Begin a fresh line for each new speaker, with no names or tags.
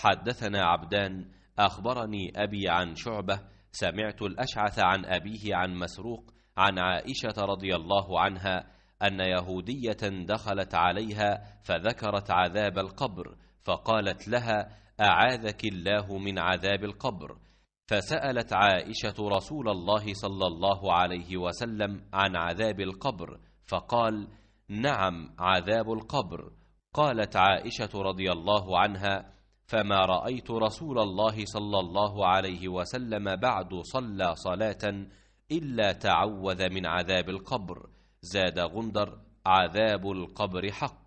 حدثنا عبدان
أخبرني أبي عن شعبة سمعت الأشعث عن أبيه عن مسروق عن عائشة رضي الله عنها أن يهودية دخلت عليها فذكرت عذاب القبر فقالت لها أعاذك الله من عذاب القبر فسألت عائشة رسول الله صلى الله عليه وسلم عن عذاب القبر فقال نعم عذاب القبر قالت عائشة رضي الله عنها فما رأيت رسول الله صلى الله عليه وسلم بعد صلى صلاة إلا تعوذ من عذاب القبر زاد غندر عذاب القبر حق